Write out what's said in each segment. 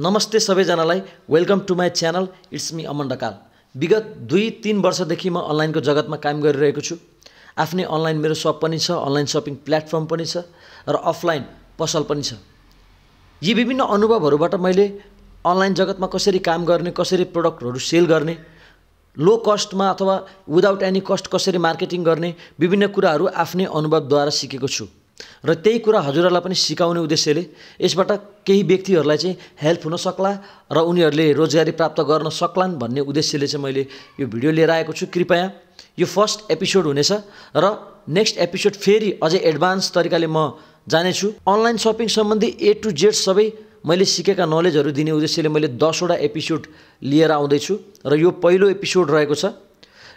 नमस्ते सबैजनालाई welcome to my channel it's me Aman Dhakal विगत दुई तिन वर्षदेखि म अनलाइनको जगतमा काम गरिरहेको छु आफ्नै अनलाइन मेरो सप पनि छ अनलाइन सपिङ प्लेटफर्म पनि छ र अफलाइन पसल पनि छ यी विभिन्न अनुभवहरूबाट मैले अनलाइन जगतमा कसरी काम गर्ने कसरी प्रडक्टहरू सेल गर्ने लो कस्टमा अथवा विदाउट एनी कस्ट कसरी मार्केटिङ गर्ने विभिन्न कुराहरू आफ्नै अनुभवद्वारा सिकेको छु र त्यही कुरा हजुरहरूलाई पनि सिकाउने उद्देश्यले यसबाट केही व्यक्तिहरूलाई चाहिँ हेल्प हुन सक्ला र उनीहरूले रोजगारी प्राप्त गर्न सक्लान् भन्ने उद्देश्यले चाहिँ मैले यो भिडियो लिएर आएको छु कृपया यो फर्स्ट एपिसोड हुनेछ र नेक्स्ट एपिसोड फेरि अझै एडभान्स तरिकाले म जानेछु अनलाइन सपिङ सम्बन्धी ए टु जेड सबै मैले सिकेका नलेजहरू दिने उद्देश्यले मैले दसवटा एपिसोड लिएर आउँदैछु र यो पहिलो एपिसोड रहेको छ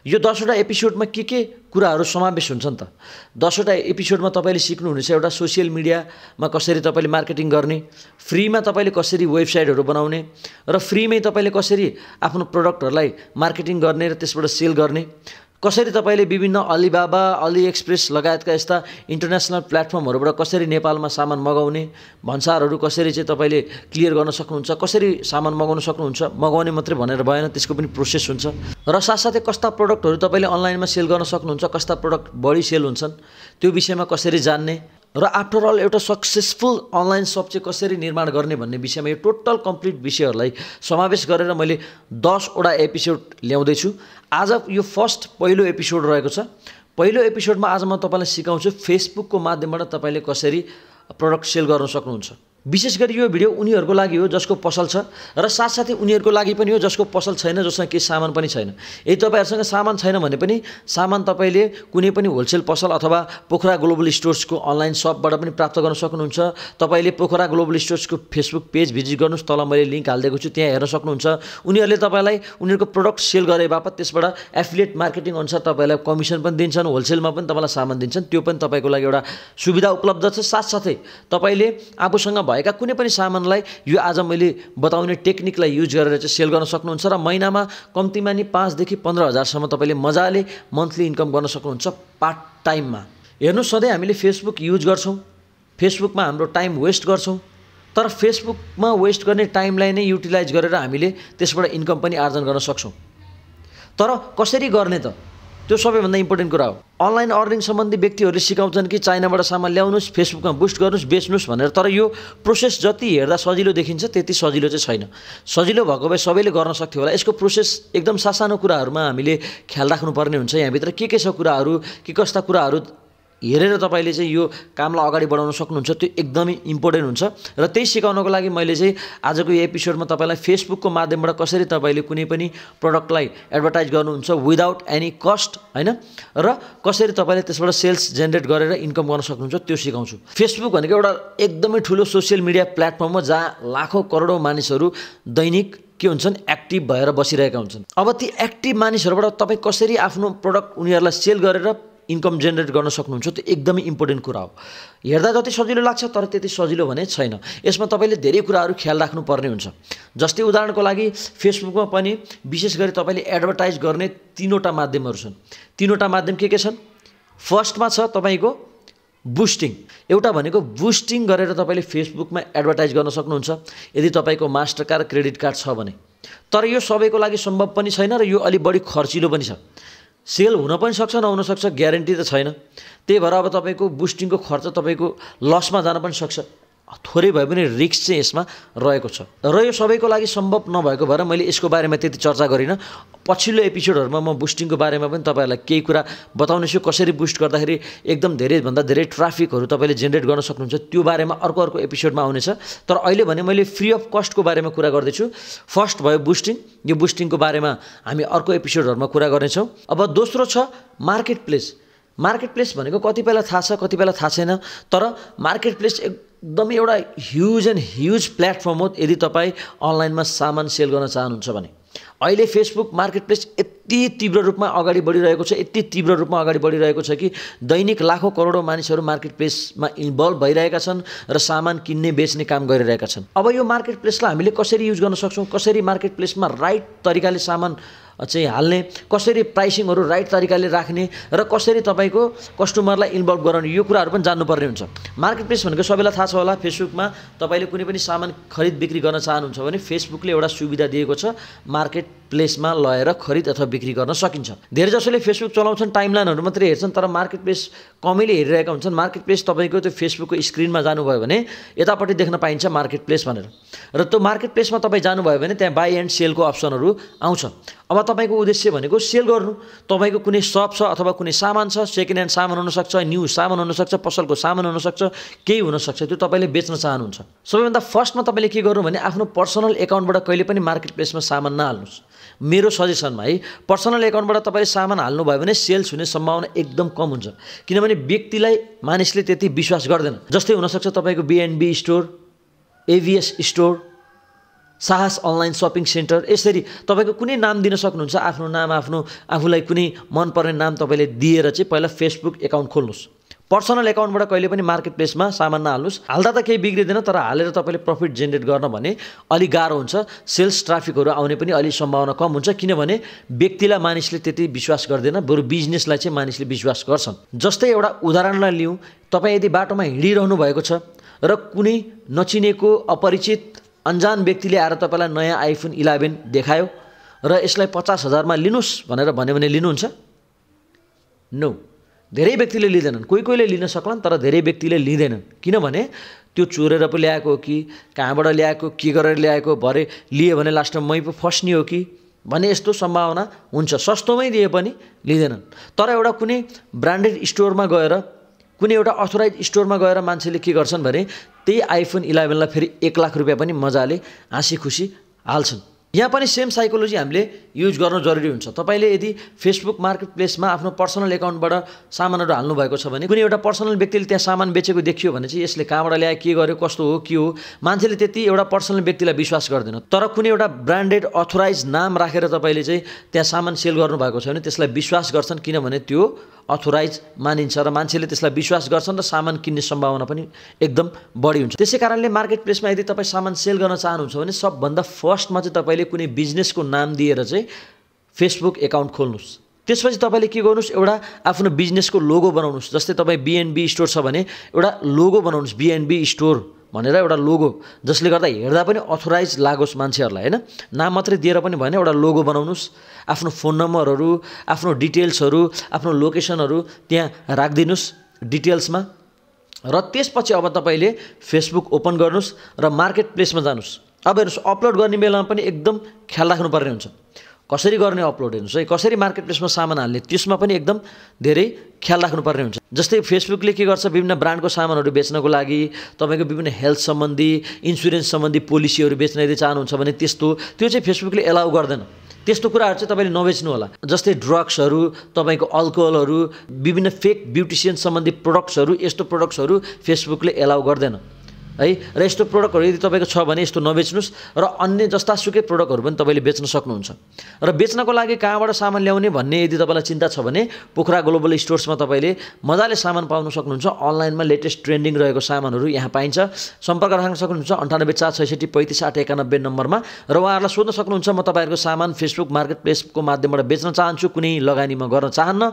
यो दसवटा एपिसोडमा के के कुराहरू समावेश हुन्छ नि त दसवटा एपिसोडमा तपाईँले सिक्नुहुनेछ एउटा सोसियल मिडियामा कसरी तपाईँले मार्केटिङ गर्ने फ्रीमा तपाईँले कसरी वेबसाइटहरू बनाउने र फ्रीमै तपाईँले कसरी आफ्नो प्रडक्टहरूलाई मार्केटिङ गर्ने र त्यसबाट सेल गर्ने कसरी तपाईँले विभिन्न अलिबाबा अली एक्सप्रेस लगायतका यस्ता इन्टरनेसनल प्लेटफर्महरूबाट कसरी नेपालमा सामान मगाउने भन्सारहरू कसरी चाहिँ तपाईँले क्लियर गर्न सक्नुहुन्छ कसरी सामान मगाउन सक्नुहुन्छ मगाउने मात्रै भनेर भएन त्यसको पनि प्रोसेस हुन्छ र साथसाथै कस्ता प्रडक्टहरू तपाईँले अनलाइनमा सेल गर्न सक्नुहुन्छ कस्ता प्रडक्ट बढी सेल हुन्छन् त्यो विषयमा कसरी जान्ने र आफ्टर अल एउटा सक्सेसफुल अनलाइन सप चाहिँ कसरी निर्माण गर्ने भन्ने विषयमा यो टोटल कम्प्लिट विषयहरूलाई समावेश गरेर मैले दसवटा एपिसोड ल्याउँदैछु आज यो फर्स्ट पहिलो एपिसोड रहेको छ पहिलो एपिसोडमा आज म तपाईँलाई सिकाउँछु फेसबुकको माध्यमबाट तपाईँले कसरी प्रडक्ट सेल गर्न सक्नुहुन्छ विशेष गरी यो भिडियो उनीहरूको लागि हो जसको पसल छ र साथसाथै उनीहरूको लागि पनि हो जसको पसल छैन जसमा केही सामान पनि छैन यदि तपाईँहरूसँग सामान छैन भने पनि सामान तपाईँले कुनै पनि होलसेल पसल अथवा पोखरा ग्लोबल स्टोर्सको अनलाइन सपबाट पनि प्राप्त गर्न सक्नुहुन्छ तपाईँले पोखरा ग्लोबल स्टोर्सको फेसबुक पेज भिजिट गर्नुहोस् तल मैले लिङ्क हालिदिएको छु त्यहाँ हेर्न सक्नुहुन्छ उनीहरूले तपाईँलाई उनीहरूको प्रडक्ट सेल गरे बापत त्यसबाट एफिलिएट मार्केटिङ अनुसार तपाईँलाई कमिसन पनि दिन्छन् होलसेलमा पनि तपाईँलाई सामान दिन्छन् त्यो पनि तपाईँको लागि एउटा सुविधा उपलब्ध छ साथसाथै तपाईँले आफूसँग भएका कुनै पनि सामानलाई यो आज मैले बताउने टेक्निकलाई युज गरेर चाहिँ सेल गर्न सक्नुहुन्छ र महिनामा कम्तीमा नि पाँचदेखि पन्ध्र हजारसम्म तपाईँले मजाले मन्थली इन्कम गर्न सक्नुहुन्छ पार्ट टाइममा हेर्नु सधैँ हामीले फेसबुक युज गर्छौँ फेसबुकमा हाम्रो टाइम वेस्ट गर्छौँ तर फेसबुकमा वेस्ट गर्ने टाइमलाई नै युटिलाइज गरेर हामीले त्यसबाट इन्कम पनि आर्जन गर्न सक्छौँ तर कसरी गर्ने त त्यो सबैभन्दा इम्पोर्टेन्ट कुरा हो अनलाइन अर्निङ सम्बन्धी व्यक्तिहरूले सिकाउँछन् कि चाइनाबाट सामान ल्याउनुहोस् फेसबुकमा बुस्ट गर्नुहोस् बेच्नुहोस् भनेर तर यो प्रोसेस जति हेर्दा सजिलो देखिन्छ त्यति सजिलो चाहिँ छैन सजिलो भएको भए सबैले गर्न सक्थ्यो होला यसको प्रोसेस एकदम सासानो कुराहरूमा हामीले ख्याल राख्नुपर्ने हुन्छ यहाँभित्र के के छ कुराहरू के कस्ता कुराहरू हेरेर तपाईँले चाहिँ यो कामलाई अगाडि बढाउन सक्नुहुन्छ त्यो एकदमै इम्पोर्टेन्ट हुन्छ र त्यही सिकाउनको लागि मैले चाहिँ आजको यो एपिसोडमा तपाईँलाई फेसबुकको माध्यमबाट कसरी तपाईँले कुनै पनि प्रडक्टलाई एडभर्टाइज गर्नुहुन्छ विदाउट एनी कस्ट होइन र कसरी तपाईँले त्यसबाट सेल्स जेनेरेट गरेर इन्कम गर्न सक्नुहुन्छ त्यो सिकाउँछु फेसबुक भनेको एउटा एकदमै ठुलो सोसियल मिडिया प्लेटफर्म हो जहाँ लाखौँ करोडौँ मानिसहरू दैनिक के हुन्छन् एक्टिभ भएर बसिरहेका हुन्छन् अब ती एक्टिभ मानिसहरूबाट तपाईँ कसरी आफ्नो प्रडक्ट उनीहरूलाई सेल गरेर इन्कम जेनेरेट गर्न सक्नुहुन्छ त्यो एकदमै इम्पोर्टेन्ट कुरा हो हेर्दा जति सजिलो लाग्छ तर त्यति सजिलो भने छैन यसमा तपाईँले धेरै कुराहरू ख्याल राख्नुपर्ने हुन्छ जस्तै उदाहरणको लागि फेसबुकमा पनि विशेष गरी तपाईँले एडभर्टाइज गर्ने तिनवटा माध्यमहरू छन् तिनवटा माध्यम के के छन् फर्स्टमा छ तपाईँको बुस्टिङ एउटा भनेको बुस्टिङ गरेर तपाईँले फेसबुकमा एडभर्टाइज गर्न सक्नुहुन्छ यदि तपाईँको मास्टर कार्ड क्रेडिट कार्ड छ भने तर यो सबैको लागि सम्भव पनि छैन र यो अलिक बढी खर्चिलो पनि छ सेल हुन पनि सक्छ सक्छ ग्यारेन्टी त छैन त्यही भएर अब तपाईँको बुस्टिङको खर्च तपाईँको लसमा जान पनि सक्छ थोरै भए पनि रिस्क चाहिँ यसमा रहेको छ र यो सबैको लागि सम्भव नभएको भएर मैले यसको बारेमा त्यति चर्चा गरिनँ पछिल्लो एपिसोडहरूमा म बुस्टिङको बारेमा पनि तपाईँहरूलाई केही कुरा बताउनेछु कसरी बुस्ट गर्दाखेरि एकदम धेरैभन्दा धेरै ट्राफिकहरू तपाईँले जेनेरेट गर्न सक्नुहुन्छ त्यो बारेमा अर्को अर्को एपिसोडमा आउनेछ तर अहिले भने मैले फ्री अफ कस्टको बारेमा कुरा गर्दैछु फर्स्ट भयो बुस्टिङ यो बुस्टिङको बारेमा हामी अर्को एपिसोडहरूमा कुरा गर्नेछौँ अब दोस्रो छ मार्केट प्लेस मार्केट प्लेस भनेको बेला थाहा छ कतिपयलाई थाहा छैन तर मार्केट प्लेस एकदमै एउटा ह्युज एन्ड ह्युज प्लेटफर्म हो यदि तपाईँ अनलाइनमा सामान सेल गर्न चाहनुहुन्छ भने अहिले फेसबुक मार्केट प्लेस यति तीव्र रूपमा अगाडि बढिरहेको छ यति तीव्र रूपमा अगाडि बढिरहेको छ कि दैनिक लाखौँ करोडौँ मानिसहरू मार्केट प्लेसमा इन्भल्भ भइरहेका छन् र सामान किन्ने बेच्ने काम गरिरहेका छन् अब यो मार्केट प्लेसलाई हामीले कसरी युज गर्न सक्छौँ कसरी मार्केट प्लेसमा राइट तरिकाले सामान चाहिँ हाल्ने कसरी प्राइसिङहरू राइट तरिकाले राख्ने र कसरी तपाईँको कस्टमरलाई इन्भल्भ गराउने यो कुराहरू पनि जान्नुपर्ने हुन्छ मार्केट प्लेस भनेको सबैलाई थाहा छ होला फेसबुकमा तपाईँले कुनै पनि सामान खरिद बिक्री गर्न चाहनुहुन्छ भने फेसबुकले एउटा सुविधा दिएको छ मार्केट प्लेसमा लगेर खरिद अथवा बिक्री गर्न सकिन्छ धेरै जसोले फेसबुक चलाउँछन् टाइमलाइनहरू मात्रै हेर्छन् तर मार्केट प्लेस कमैले हेरिरहेका हुन्छन् मार्केट प्लेस तपाईँको त्यो फेसबुकको स्क्रिनमा जानुभयो भने यतापट्टि देख्न पाइन्छ मार्केट प्लेस भनेर र त्यो मार्केट प्लेसमा तपाईँ जानुभयो भने त्यहाँ बाई एन्ड सेलको अप्सनहरू आउँछ अब तपाईँको उद्देश्य भनेको सेल गर्नु तपाईँको कुनै सप छ अथवा कुनै सामान छ सेकेन्ड ह्यान्ड सामान हुनसक्छ न्यू सामान हुनसक्छ पसलको सामान हुनसक्छ केही हुनसक्छ त्यो तपाईँले बेच्न चाहनुहुन्छ सबैभन्दा फर्स्टमा तपाईँले के गर्नु भने आफ्नो पर्सनल एकाउन्टबाट कहिले पनि मार्केट प्लेसमा सामान नहाल्नुहोस् मेरो सजेसनमा है पर्सनल एकाउन्टबाट तपाईँले सामान हाल्नुभयो भने सेल्स हुने सम्भावना एकदम कम हुन्छ किनभने व्यक्तिलाई मानिसले त्यति विश्वास गर्दैन जस्तै हुनसक्छ तपाईँको BNB store AVS store Sahas online shopping center यसरी तपाईँको कुनै नाम दिन सक्नुहुन्छ आफ्नो नाम आफ्नो आफूलाई कुनै मनपर्ने नाम तपाईँले दिएर चाहिँ पहिला फेसबुक एकाउन्ट खोल्नुहोस् पर्सनल एकाउन्टबाट कहिले पनि मार्केट प्लेसमा सामान नहाल्नुहोस् हाल्दा त केही बिग्रिँदैन तर हालेर तपाईँले प्रफिट जेनेरेट गर्न भने अलिक गाह्रो हुन्छ सेल्स ट्राफिकहरू आउने पनि अलिक सम्भावना कम हुन्छ किनभने व्यक्तिलाई मानिसले त्यति विश्वास गर्दैन बरु बिजनेसलाई चाहिँ मानिसले विश्वास गर्छन् जस्तै एउटा उदाहरणलाई लिउँ तपाईँ यदि बाटोमा हिँडिरहनु भएको छ र कुनै नचिनेको अपरिचित अन्जान व्यक्तिले आएर तपाईँलाई नयाँ आइफोन इलेभेन देखायो र यसलाई पचास हजारमा लिनुहोस् भनेर भन्यो भने लिनुहुन्छ नो धेरै व्यक्तिले लिँदैनन् कोही कोहीले लिन सक्लान् तर धेरै व्यक्तिले लिँदैनन् किनभने त्यो चोरेर पो ल्याएको हो कि कहाँबाट ल्याएको के गरेर ल्याएको भरे लियो भने लास्टमा मै पो फस्ने हो कि भन्ने यस्तो सम्भावना हुन्छ सस्तोमै दिए पनि लिँदैनन् तर एउटा कुनै ब्रान्डेड स्टोरमा गएर कुनै एउटा अथोराइज स्टोरमा गएर मान्छेले के गर्छन् भने त्यही आइफोन इलेभेनलाई फेरि एक लाख रुपियाँ पनि मजाले हाँसी खुसी हाल्छन् यहाँ पनि सेम साइकोलोजी हामीले युज गर्न जरुरी हुन्छ तपाईँले यदि फेसबुक मार्केट प्लेसमा आफ्नो पर्सनल एकाउन्टबाट सामानहरू हाल्नुभएको छ भने कुनै एउटा पर्सनल व्यक्तिले त्यहाँ सामान बेचेको देखियो भने चाहिँ यसले कहाँबाट ल्यायो के गर्यो कस्तो हो के हो मान्छेले त्यति एउटा पर्सनल व्यक्तिलाई विश्वास गर्दैन तर कुनै एउटा ब्रान्डेड अथोराइज नाम राखेर तपाईँले चाहिँ त्यहाँ सामान सेल गर्नुभएको छ भने त्यसलाई विश्वास गर्छन् किनभने त्यो अथोराइज मानिन्छ र मान्छेले त्यसलाई विश्वास गर्छन् र सामान किन्ने सम्भावना पनि एकदम बढी हुन्छ त्यसै कारणले मार्केट प्लेसमा यदि तपाईँ सामान सेल गर्न चाहनुहुन्छ भने सबभन्दा फर्स्टमा चाहिँ तपाईँले कुनै बिजनेसको नाम दिएर चाहिँ फेसबुक एकाउन्ट खोल्नुहोस् त्यसपछि तपाईँले के गर्नुहोस् एउटा आफ्नो बिजनेसको लोगो बनाउनुहोस् जस्तै तपाईँ बिएनबी स्टोर छ भने एउटा लोगो बनाउनुहोस् बिएनबी स्टोर भनेर एउटा लोगो जसले गर्दा हेर्दा पनि अथोराइज लागोस् मान्छेहरूलाई होइन नाम मात्रै दिएर पनि भएन एउटा लोगो बनाउनुहोस् आफ्नो फोन नम्बरहरू आफ्नो डिटेल्सहरू आफ्नो लोकेसनहरू त्यहाँ राखिदिनुहोस् डिटेल्समा र त्यसपछि अब तपाईँले फेसबुक ओपन गर्नुहोस् र मार्केट प्लेसमा जानुहोस् अब हेर्नुहोस् अपलोड गर्ने बेलामा पनि एकदम ख्याल राख्नुपर्ने हुन्छ कसरी गर्ने अपलोड हेर्नुहोस् है कसरी मार्केट प्लेसमा सामान हाल्ने त्यसमा पनि एकदम धेरै ख्याल राख्नुपर्ने हुन्छ जस्तै फेसबुकले के गर्छ विभिन्न ब्रान्डको सामानहरू बेच्नको लागि तपाईँको विभिन्न हेल्थ सम्बन्धी इन्सुरेन्स सम्बन्धी पोलिसीहरू बेच्न यदि चाहनुहुन्छ भने त्यस्तो त्यो चाहिँ फेसबुकले एलाउ गर्दैन त्यस्तो कुराहरू चाहिँ तपाईँले नबेच्नु होला जस्तै ड्रग्सहरू तपाईँको अल्कोहलहरू विभिन्न फेक ब्युटिसियन सम्बन्धी प्रडक्ट्सहरू यस्तो प्रडक्ट्सहरू फेसबुकले एलाउ गर्दैन है र यस्तो प्रडक्टहरू यदि तपाईँको छ भने यस्तो नबेच्नुहोस् र अन्य जस्ता सुकै प्रडक्टहरू पनि तपाईँले बेच्न सक्नुहुन्छ र बेच्नको लागि कहाँबाट सामान ल्याउने भन्ने यदि तपाईँलाई चिन्ता छ भने पोखरा ग्लोबल स्टोर्समा तपाईँले मजाले सामान पाउन सक्नुहुन्छ अनलाइनमा लेटेस्ट ट्रेन्डिङ रहेको सामानहरू यहाँ पाइन्छ सम्पर्क राख्न सक्नुहुन्छ अन्ठानब्बे चार छैसठी पैँतिस आठ एकानब्बे नम्बरमा र उहाँहरूलाई सोध्न सक्नुहुन्छ म तपाईँहरूको सामान फेसबुक मार्केट प्लेसको माध्यमबाट बेच्न चाहन्छु कुनै लगानी म गर्न चाहन्न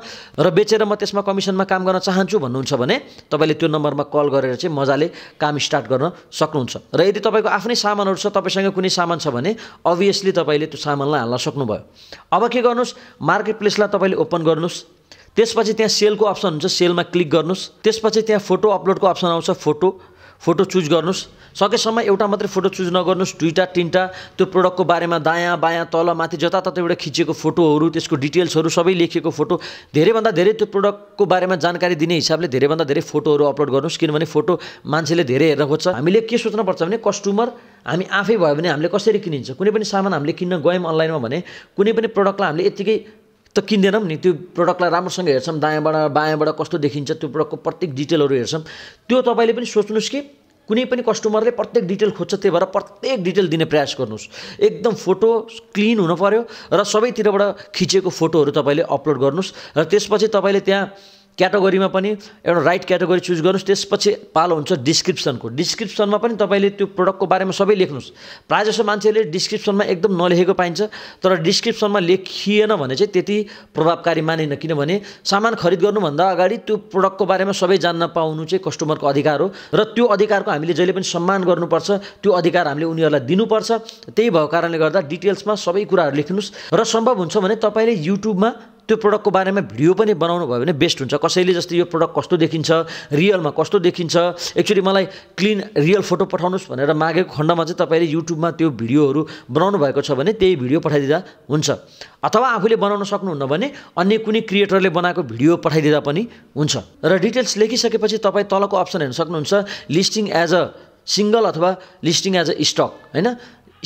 र बेचेर म त्यसमा कमिसनमा काम गर्न चाहन्छु भन्नुहुन्छ भने तपाईँले त्यो नम्बरमा कल गरेर चाहिँ मजाले काम स्टार्ट गर्न सक्नुहुन्छ र यदि तपाईँको आफ्नै सामानहरू छ तपाईँसँग कुनै सामान छ भने अभियसली तपाईँले त्यो सामानलाई हाल्न सक्नुभयो अब के गर्नुहोस् मार्केट प्लेसलाई तपाईँले ओपन गर्नुहोस् त्यसपछि त्यहाँ सेलको अप्सन हुन्छ सेलमा क्लिक गर्नुहोस् त्यसपछि त्यहाँ फोटो अपलोडको अप्सन आउँछ फोटो फोटो चुज गर्नुहोस् सकेसम्म एउटा मात्रै फोटो चुज नगर्नुहोस् दुईवटा तिनवटा त्यो प्रडक्टको बारेमा दायाँ बायाँ तल माथि जताततैबाट खिचेको फोटोहरू त्यसको डिटेल्सहरू सबै लेखिएको फोटो धेरैभन्दा धेरै त्यो प्रडक्टको बारेमा जानकारी दिने हिसाबले धेरैभन्दा धेरै फोटोहरू अपलोड गर्नुहोस् किनभने फोटो मान्छेले धेरै हेर्न खोज्छ हामीले के सोच्नुपर्छ भने कस्टमर हामी आफै भयो भने हामीले कसरी किनिन्छ कुनै पनि सामान हामीले किन्न गयौँ अनलाइनमा भने कुनै पनि प्रडक्टलाई हामीले यत्तिकै त किन्दैनौँ नि त्यो प्रडक्टलाई राम्रोसँग हेर्छौँ दायाँबाट बायाँबाट कस्तो देखिन्छ त्यो प्रडक्टको प्रत्येक डिटेलहरू हेर्छौँ त्यो तपाईँले पनि सोच्नुहोस् कि कुनै पनि कस्टमरले प्रत्येक डिटेल खोज्छ त्यही भएर प्रत्येक डिटेल दिने प्रयास गर्नुहोस् एकदम फोटो क्लिन हुनु पऱ्यो र सबैतिरबाट खिचेको फोटोहरू तपाईँले अपलोड गर्नुहोस् र त्यसपछि तपाईँले त्यहाँ क्याटेगोरीमा पनि एउटा राइट क्याटेगोरी चुज गर्नुहोस् त्यसपछि पालो हुन्छ डिस्क्रिप्सनको डिस्क्रिप्सनमा पनि तपाईँले त्यो प्रडक्टको बारेमा सबै लेख्नुहोस् प्रायः जसो मान्छेले डिस्क्रिप्सनमा एकदम नलेखेको पाइन्छ तर डिस्क्रिप्सनमा लेखिएन भने चाहिँ त्यति प्रभावकारी मानिन किनभने सामान खरिद गर्नुभन्दा अगाडि त्यो प्रडक्टको बारेमा सबै जान्न पाउनु चाहिँ कस्टमरको अधिकार हो र त्यो अधिकारको हामीले जहिले पनि सम्मान गर्नुपर्छ त्यो अधिकार हामीले उनीहरूलाई दिनुपर्छ त्यही भएको कारणले गर्दा डिटेल्समा सबै कुराहरू लेख्नुहोस् र सम्भव हुन्छ भने तपाईँले युट्युबमा त्यो प्रडक्टको बारेमा भिडियो पनि बनाउनु भयो भने बेस्ट हुन्छ कसैले जस्तै यो प्रडक्ट कस्तो देखिन्छ रियलमा कस्तो देखिन्छ एक्चुली मलाई क्लिन रियल फोटो पठाउनुहोस् भनेर मागेको खण्डमा चाहिँ तपाईँले युट्युबमा त्यो भिडियोहरू बनाउनु भएको छ भने त्यही भिडियो पठाइदिँदा हुन्छ अथवा आफूले बनाउन सक्नुहुन्न भने अन्य कुनै क्रिएटरले बनाएको भिडियो पठाइदिँदा पनि हुन्छ र डिटेल्स लेखिसकेपछि तपाईँ तलको अप्सन हेर्न सक्नुहुन्छ लिस्टिङ एज अ सिङ्गल अथवा लिस्टिङ एज अ स्टक होइन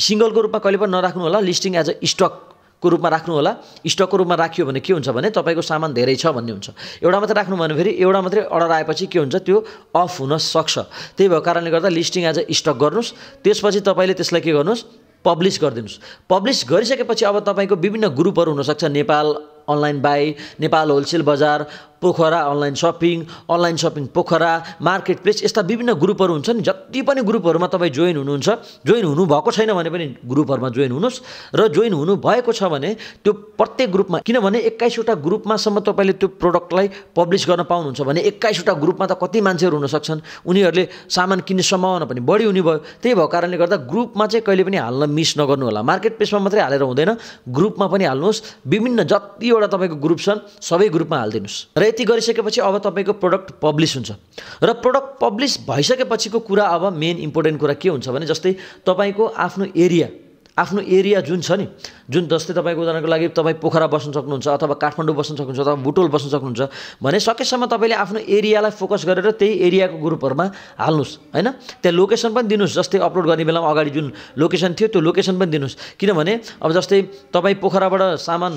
सिङ्गलको रूपमा कहिले पनि नराख्नु होला लिस्टिङ एज अ स्टक को रूपमा राख्नु होला स्टकको रूपमा राखियो भने के हुन्छ भने तपाईँको सामान धेरै छ भन्ने हुन्छ एउटा मात्रै राख्नु भने फेरि एउटा मात्रै अर्डर आएपछि के हुन्छ त्यो अफ हुन सक्छ त्यही भएको कारणले गर्दा लिस्टिङ एज अ स्टक गर्नुहोस् त्यसपछि तपाईँले त्यसलाई के गर्नुहोस् पब्लिस गरिदिनुहोस् पब्लिस गरिसकेपछि अब तपाईँको विभिन्न ग्रुपहरू हुनसक्छ Nepal online buy Nepal wholesale bazaar Pokhara online shopping online shopping Pokhara market place यस्ता विभिन्न ग्रुपहरू हुन्छ नि जति पनि ग्रुपहरूमा तपाईँ जोइन हुनुहुन्छ जोइन हुनुभएको छैन भने पनि ग्रुपहरूमा जोइन हुनुहोस् र जोइन हुनुभएको छ भने त्यो प्रत्येक ग्रुपमा किनभने एक्काइसवटा ग्रुपमासम्म तपाईँले त्यो प्रडक्टलाई पब्लिस गर्न पाउनुहुन्छ भने एक्काइसवटा ग्रुपमा त कति मान्छेहरू हुनसक्छन् उनीहरूले सामान किन्ने सम्भावना पनि बढी हुने भयो त्यही भएको कारणले गर्दा ग्रुपमा चाहिँ कहिले पनि हाल्न मिस नगर्नु होला मार्केट प्लेसमा मात्रै हालेर हुँदैन ग्रुपमा पनि हाल्नुहोस् विभिन्न जति कतिवटा तपाईँको ग्रुप छन् सबै ग्रुपमा हालिदिनुहोस् र यति गरिसकेपछि अब तपाईँको प्रडक्ट पब्लिस हुन्छ र प्रडक्ट पब्लिस भइसकेपछिको कुरा अब मेन इम्पोर्टेन्ट कुरा के हुन्छ भने जस्तै तपाईँको आफ्नो एरिया आफ्नो एरिया जुन छ नि जुन जस्तै तपाईँको उदाहरणको लागि तपाईँ पोखरा बस्न सक्नुहुन्छ अथवा काठमाडौँ बस्न सक्नुहुन्छ अथवा बुटोल बस्न सक्नुहुन्छ भने सकेसम्म तपाईँले आफ्नो एरियालाई फोकस गरेर त्यही एरियाको ग्रुपहरूमा हाल्नुहोस् होइन त्यहाँ लोकेसन पनि दिनुहोस् जस्तै अपलोड गर्ने बेलामा अगाडि जुन लोकेसन थियो त्यो लोकेसन पनि दिनुहोस् किनभने अब जस्तै तपाईँ पोखराबाट सामान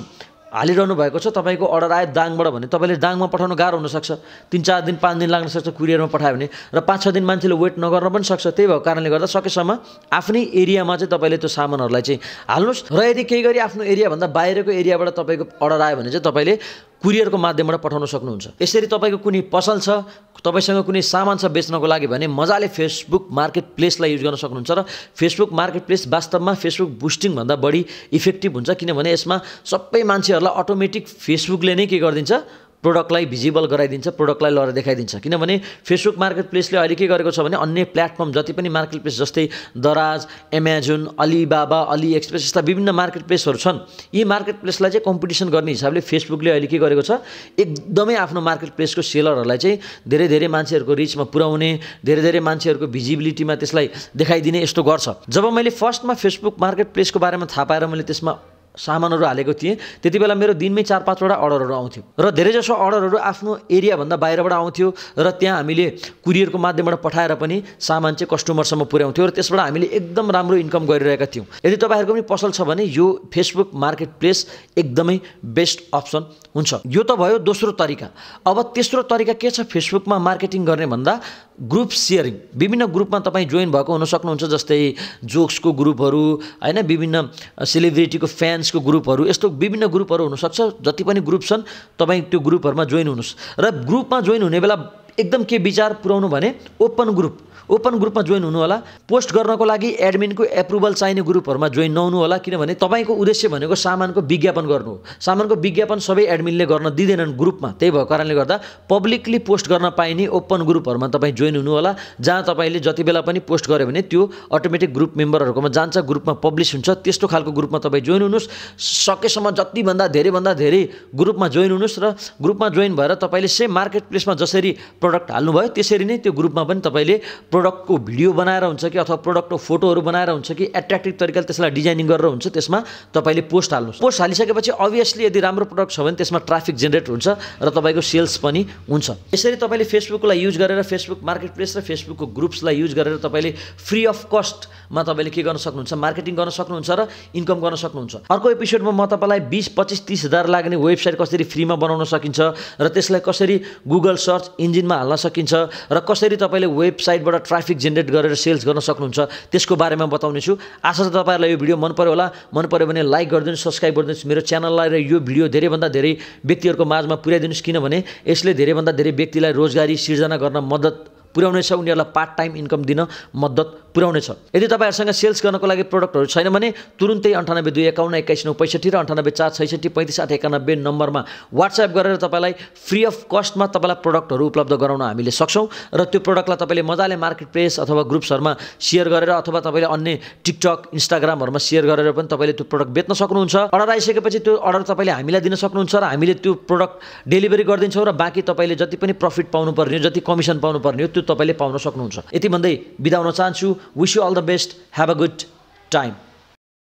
हालिरहनु भएको छ तपाईँको अर्डर आयो दाङबाट भने तपाईँले दाङमा पठाउनु गाह्रो हुनसक्छ तिन चार दिन पाँच दिन लाग्न सक्छ कुरियरमा पठायो भने र पाँच छ दिन मान्छेले वेट नगर्न पनि सक्छ त्यही भएको कारणले गर्दा सकेसम्म आफ्नै एरियामा चाहिँ तपाईँले त्यो सामानहरूलाई चाहिँ हाल्नुहोस् र यदि केही गरी आफ्नो एरियाभन्दा बाहिरको एरियाबाट तपाईँको अर्डर आयो भने चाहिँ तपाईँले कुरियरको माध्यमबाट पठाउन सक्नुहुन्छ यसरी तपाईँको कुनै पसल छ तपाईँसँग कुनै सामान छ बेच्नको लागि भने मजाले फेसबुक मार्केट प्लेसलाई युज गर्न सक्नुहुन्छ र फेसबुक मार्केट प्लेस वास्तवमा फेसबुक बुस्टिङभन्दा बढी इफेक्टिभ हुन्छ किनभने यसमा सबै मान्छेहरूलाई अटोमेटिक फेसबुकले नै के गरिदिन्छ प्रडक्टलाई भिजिबल गराइदिन्छ प्रडक्टलाई लगेर देखाइदिन्छ किनभने फेसबुक मार्केट प्लेसले अहिले के गरेको छ भने अन्य प्लेटफर्म जति पनि मार्केट प्लेस जस्तै दराज एमाजोन अलिबाबा अली एक्सप्रेस यस्ता विभिन्न मार्केट प्लेसहरू छन् यी मार्केट प्लेसलाई चाहिँ कम्पिटिसन गर्ने हिसाबले फेसबुकले अहिले के गरेको छ एकदमै आफ्नो मार्केट प्लेसको सेलरहरूलाई चाहिँ धेरै धेरै मान्छेहरूको रिचमा पुर्याउने धेरै धेरै मान्छेहरूको भिजिबिलिटीमा त्यसलाई देखाइदिने यस्तो गर्छ जब मैले फर्स्टमा फेसबुक मार्केट प्लेसको बारेमा थाहा पाएर मैले त्यसमा सामानहरू हालेको थिएँ त्यति बेला मेरो दिनमै चार पाँचवटा अर्डरहरू आउँथ्यो र धेरैजसो अर्डरहरू आफ्नो एरियाभन्दा बाहिरबाट आउँथ्यो र त्यहाँ हामीले कुरियरको माध्यमबाट पठाएर पनि सामान चाहिँ कस्टमरसम्म पुर्याउँथ्यो र त्यसबाट हामीले एकदम राम्रो इन्कम गरिरहेका थियौँ यदि तपाईँहरूको पनि पसल छ भने यो फेसबुक मार्केट प्लेस एकदमै बेस्ट अप्सन हुन्छ यो त भयो दोस्रो तरिका अब तेस्रो तरिका के छ फेसबुकमा मार्केटिङ गर्ने भन्दा ग्रुप सेयरिङ विभिन्न ग्रुपमा तपाईँ जोइन भएको हुन सक्नुहुन्छ जस्तै जोक्सको ग्रुपहरू होइन विभिन्न सेलिब्रिटीको फ्यान्सको ग्रुपहरू यस्तो विभिन्न ग्रुपहरू हुनसक्छ जति पनि ग्रुप छन् तपाईँ त्यो ग्रुपहरूमा जोइन हुनुहोस् र ग्रुपमा जोइन हुने बेला एकदम के विचार पुर्याउनु भने ओपन ग्रुप ओपन ग्रुपमा जोइन हुनुहोला पोस्ट गर्नको लागि एडमिनको एप्रुभल चाहिने ग्रुपहरूमा जोइन होला किनभने तपाईँको उद्देश्य भनेको सामानको विज्ञापन गर्नु हो सामानको विज्ञापन सबै एडमिनले गर्न दिँदैनन् ग्रुपमा त्यही भएको कारणले गर्दा पब्लिकली पोस्ट गर्न पाइने ओपन ग्रुपहरूमा तपाईँ जोइन हुनुहोला जहाँ तपाईँले जति बेला पनि पोस्ट गऱ्यो भने त्यो अटोमेटिक ग्रुप मेम्बरहरूकोमा जान्छ ग्रुपमा पब्लिस हुन्छ त्यस्तो खालको ग्रुपमा तपाईँ जोइन हुनुहोस् सकेसम्म जतिभन्दा धेरैभन्दा धेरै ग्रुपमा जोइन हुनुहोस् र ग्रुपमा जोइन भएर तपाईँले सेम मार्केट प्लेसमा जसरी प्रडक्ट हाल्नुभयो त्यसरी नै त्यो ग्रुपमा पनि तपाईँले प्रडक्टको भिडियो बनाएर हुन्छ कि अथवा प्रडक्टको फोटोहरू बनाएर हुन्छ कि एट्र्याक्टिभ तरिकाले त्यसलाई डिजाइनिङ गरेर हुन्छ त्यसमा तपाईँले पोस्ट हाल्नुहोस् पोस्ट हालिसकेपछि अभियसली यदि राम्रो प्रडक्ट छ भने त्यसमा ट्राफिक जेनेरेट हुन्छ र तपाईँको सेल्स पनि हुन्छ यसरी तपाईँले फेसबुकलाई युज गरेर फेसबुक मार्केट प्लेस र फेसबुकको ग्रुप्सलाई युज गरेर तपाईँले फ्री अफ कस्टमा तपाईँले के गर्न सक्नुहुन्छ मार्केटिङ गर्न सक्नुहुन्छ र इन्कम गर्न सक्नुहुन्छ अर्को एपिसोडमा म तपाईँलाई बिस पच्चिस तिस हजार लाग्ने वेबसाइट कसरी फ्रीमा बनाउन सकिन्छ र त्यसलाई कसरी गुगल सर्च इन्जिन लिङ्कमा हाल्न सकिन्छ र कसरी तपाईँले वेबसाइटबाट ट्राफिक जेनेरेट गरेर सेल्स गर्न सक्नुहुन्छ त्यसको बारेमा बताउने छु आशा छ तपाईँहरूलाई यो भिडियो मन पऱ्यो होला मन पऱ्यो भने लाइक गरिदिनुहोस् सब्सक्राइब गरिदिनुहोस् मेरो च्यानललाई र यो भिडियो धेरैभन्दा धेरै व्यक्तिहरूको माझमा पुर्याइदिनुहोस् किनभने यसले धेरैभन्दा धेरै व्यक्तिलाई रोजगारी सिर्जना गर्न मद्दत पुर्याउनेछ उनीहरूलाई पार्ट टाइम इन्कम दिन मद्दत पुर्याउनेछ यदि तपाईँहरूसँग सेल्स गर्नको लागि प्रडक्टहरू छैन भने तुरुन्तै अन्ठानब्बे दुई एकाउन्न एक्काइस नौ पैँसठी र अन्ठानब्बे चार छैसठी पैँतिस आठ एकानब्बे नम्बरमा वाट्सएप गरेर तपाईँलाई फ्री अफ कस्टमा तपाईँलाई प्रडक्टहरू उपलब्ध गराउन हामीले सक्छौँ र त्यो प्रडक्टलाई तपाईँले मजाले मार्केट प्लेस अथवा ग्रुप्सहरूमा सेयर गरेर अथवा तपाईँले अन्य टिकटक इन्स्टाग्रामहरूमा सेयर गरेर पनि तपाईँले त्यो प्रडक्ट बेच्न सक्नुहुन्छ अर्डर आइसकेपछि त्यो अर्डर तपाईँले हामीलाई दिन सक्नुहुन्छ र हामीले त्यो प्रडक्ट डेलिभरी गरिदिन्छौँ र बाँकी तपाईँले जति पनि प्रफिट पाउनुपर्ने हो जति कमिसन पाउनुपर्ने हो त्यो तपाईँले पाउन सक्नुहुन्छ यति भन्दै बिदा हुन चाहन्छु wish you all the best have a good time